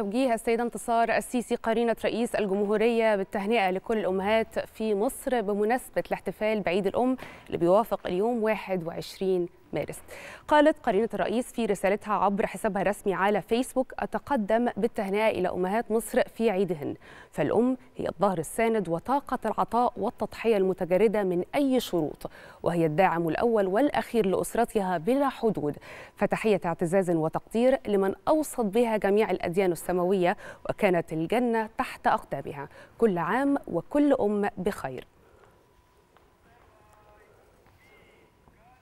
توجيه السيدة انتصار السيسي قرينة رئيس الجمهورية بالتهنئة لكل الأمهات في مصر بمناسبة الاحتفال بعيد الأم اللي بيوافق اليوم 21 مارس قالت قرينة الرئيس في رسالتها عبر حسابها الرسمي على فيسبوك أتقدم بالتهنئة إلى أمهات مصر في عيدهن فالأم هي الظهر الساند وطاقة العطاء والتضحية المتجردة من أي شروط وهي الداعم الأول والأخير لأسرتها بلا حدود فتحية اعتزاز وتقدير لمن أوصت بها جميع الأديان السماوية وكانت الجنة تحت أقدامها كل عام وكل أم بخير